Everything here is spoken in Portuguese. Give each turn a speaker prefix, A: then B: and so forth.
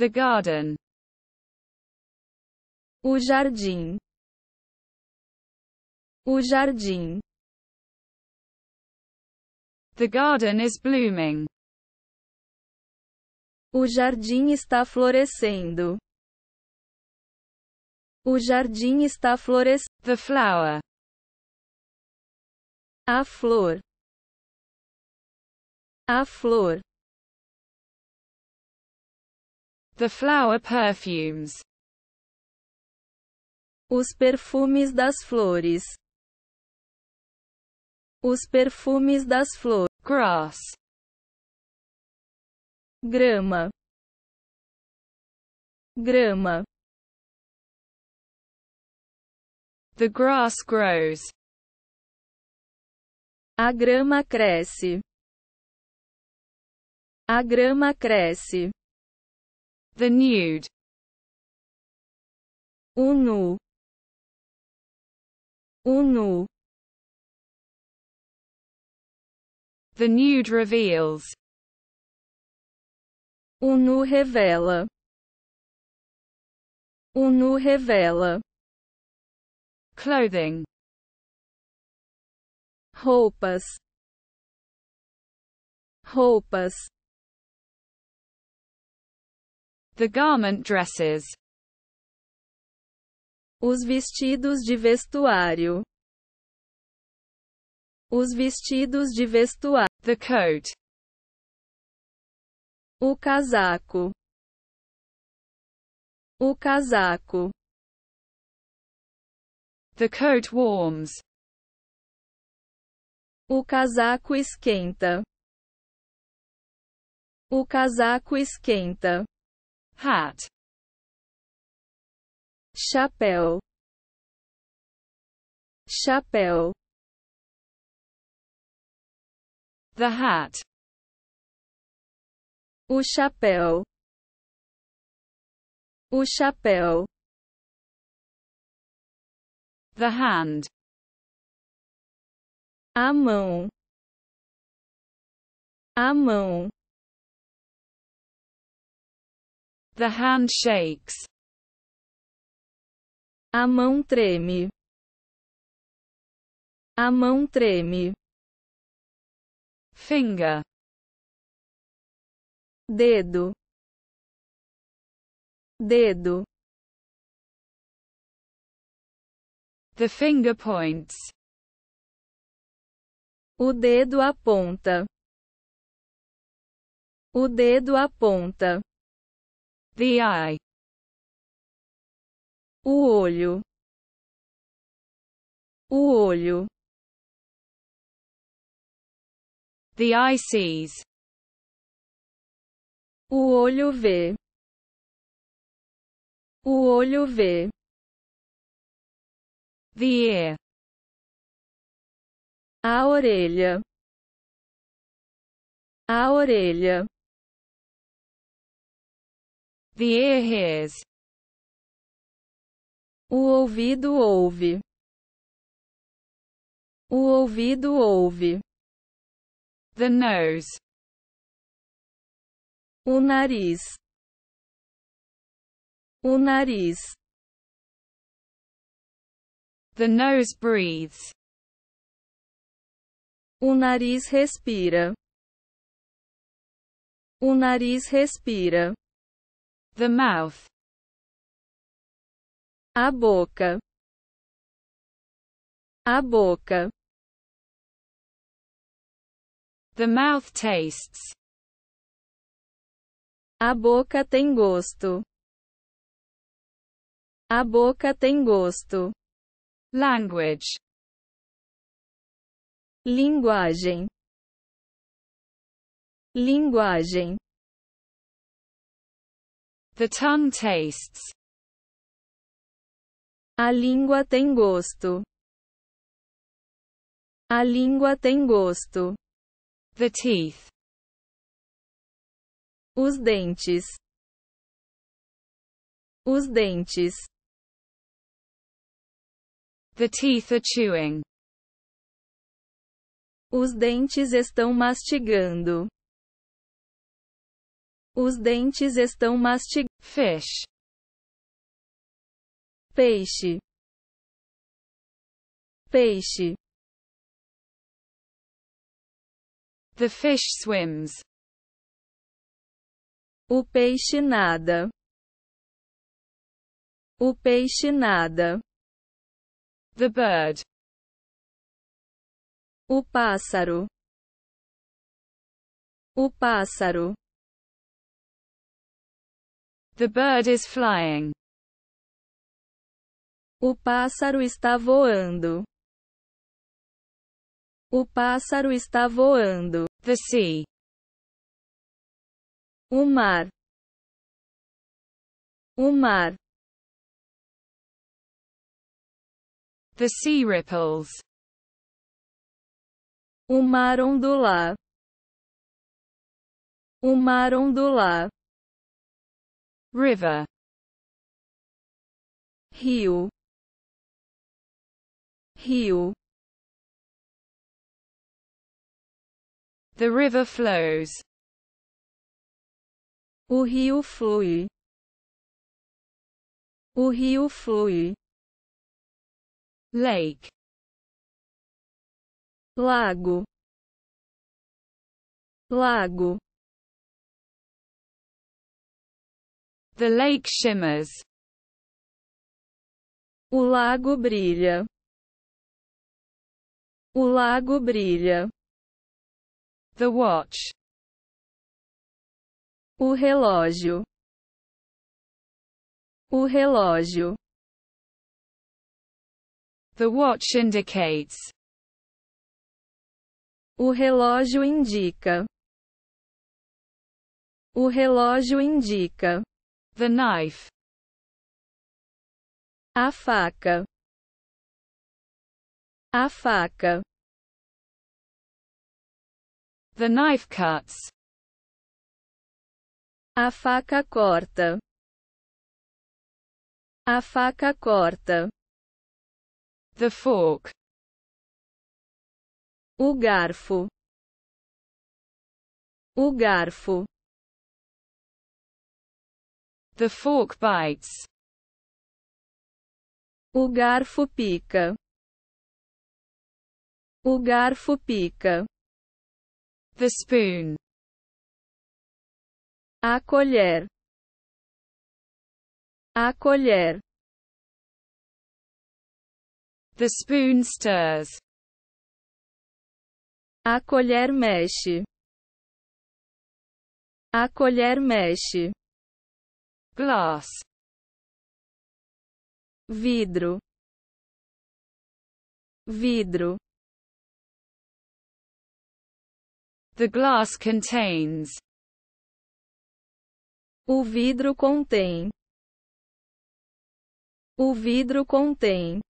A: The garden. O jardim. O jardim. The garden is blooming. O jardim está florescendo. O jardim está florescendo. The flower. A flor. A flor. The flower perfumes. Os perfumes das flores. Os perfumes das flores. Grass. Grama. Grama. The grass grows. A grama cresce. A grama cresce. the nude or no or no the nude reveals or no revela or no revela clothing roupas roupas the garment dresses. Os vestidos de vestuário. Os vestidos de vestuário. The coat. O casaco. O casaco. The coat warms. O casaco esquenta. O casaco esquenta. hat chapéu chapéu the hat o chapéu o chapéu the hand a mão a mão The hand shakes. A mão treme. A mão treme. Finger. Dedo. Dedo. The finger points. O dedo aponta. O dedo aponta. The eye. O olho. O olho. The eye sees. O olho vê. O olho vê. The ear. A orelha. A orelha. The ear hears. O ouvido ouve. O ouvido ouve. The nose. O nariz. O nariz. The nose breathes. O nariz respira. O nariz respira. The mouth. A boca. A boca. The mouth tastes. A boca tem gosto. A boca tem gosto. Language. Linguagem. Linguagem. The tongue tastes. A língua tem gosto. A língua tem gosto. The teeth. Os dentes. Os dentes. The teeth are chewing. Os dentes estão mastigando. Os dentes estão mastig... Fish. Peixe. Peixe. The fish swims. O peixe nada. O peixe nada. The bird. O pássaro. O pássaro. The bird is flying. O pássaro está voando. O pássaro está voando. The sea. O mar. O mar. The sea ripples. O mar ondular. O mar ondular. river heel heel the river flows o rio flui o rio flui lake lago lago The lake shimmers. O lago brilha. O lago brilha. The watch. O relógio. O relógio. The watch indicates. O relógio indica. O relógio indica. The knife. A faca. A faca. The knife cuts. A faca corta. A faca corta. The fork. O garfo. O garfo. The fork bites. O garfo pica. O garfo pica. The spoon. A colher. A colher. The spoon stirs. A colher mexe. A colher mexe glass vidro vidro the glass contains o vidro contém o vidro contém